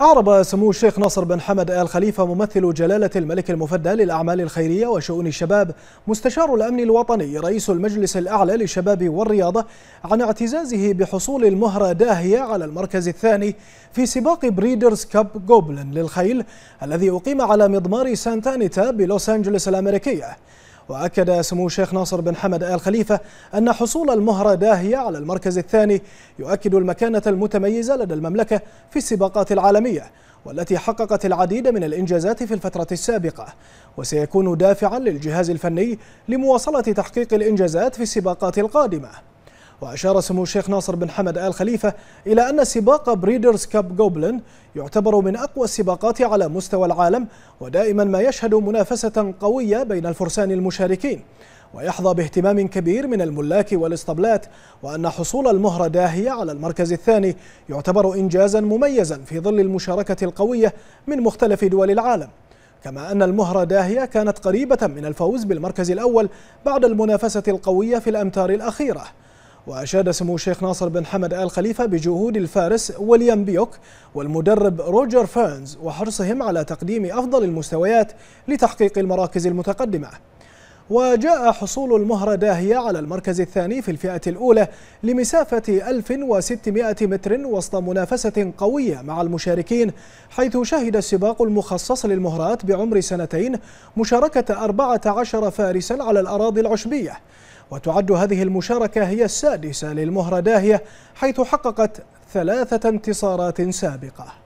أعرب سمو الشيخ ناصر بن حمد آل خليفة ممثل جلالة الملك المفدى للأعمال الخيرية وشؤون الشباب مستشار الأمن الوطني رئيس المجلس الأعلى للشباب والرياضة عن اعتزازه بحصول المهرة داهية على المركز الثاني في سباق بريدرز كاب جوبلن للخيل الذي أقيم على مضمار سانتانيتا بلوس أنجلوس الأمريكية وأكد سمو الشيخ ناصر بن حمد آل خليفة أن حصول المهرة داهية على المركز الثاني يؤكد المكانة المتميزة لدى المملكة في السباقات العالمية والتي حققت العديد من الإنجازات في الفترة السابقة وسيكون دافعا للجهاز الفني لمواصلة تحقيق الإنجازات في السباقات القادمة وأشار سمو الشيخ ناصر بن حمد آل خليفة إلى أن سباق بريدرز كاب جوبلن يعتبر من أقوى السباقات على مستوى العالم ودائما ما يشهد منافسة قوية بين الفرسان المشاركين ويحظى باهتمام كبير من الملاك والاسطبلات وأن حصول المهرة داهية على المركز الثاني يعتبر إنجازا مميزا في ظل المشاركة القوية من مختلف دول العالم كما أن المهرة داهية كانت قريبة من الفوز بالمركز الأول بعد المنافسة القوية في الأمتار الأخيرة وأشاد سمو الشيخ ناصر بن حمد آل خليفة بجهود الفارس وليام بيوك والمدرب روجر فيرنز وحرصهم على تقديم أفضل المستويات لتحقيق المراكز المتقدمة وجاء حصول المهرة داهية على المركز الثاني في الفئة الأولى لمسافة 1600 متر وسط منافسة قوية مع المشاركين حيث شهد السباق المخصص للمهرات بعمر سنتين مشاركة 14 فارسا على الأراضي العشبية وتعد هذه المشاركة هي السادسة للمهرة داهية حيث حققت ثلاثة انتصارات سابقة